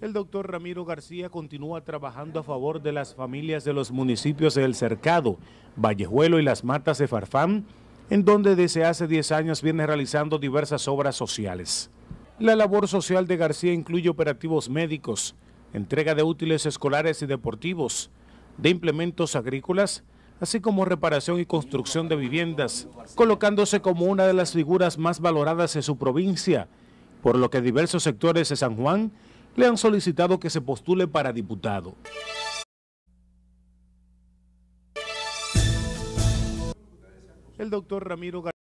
El doctor Ramiro García continúa trabajando a favor de las familias de los municipios del Cercado, Vallejuelo y las Matas de Farfán, en donde desde hace 10 años viene realizando diversas obras sociales. La labor social de García incluye operativos médicos, entrega de útiles escolares y deportivos, de implementos agrícolas, así como reparación y construcción de viviendas, colocándose como una de las figuras más valoradas en su provincia, por lo que diversos sectores de San Juan le han solicitado que se postule para diputado. El doctor Ramiro García.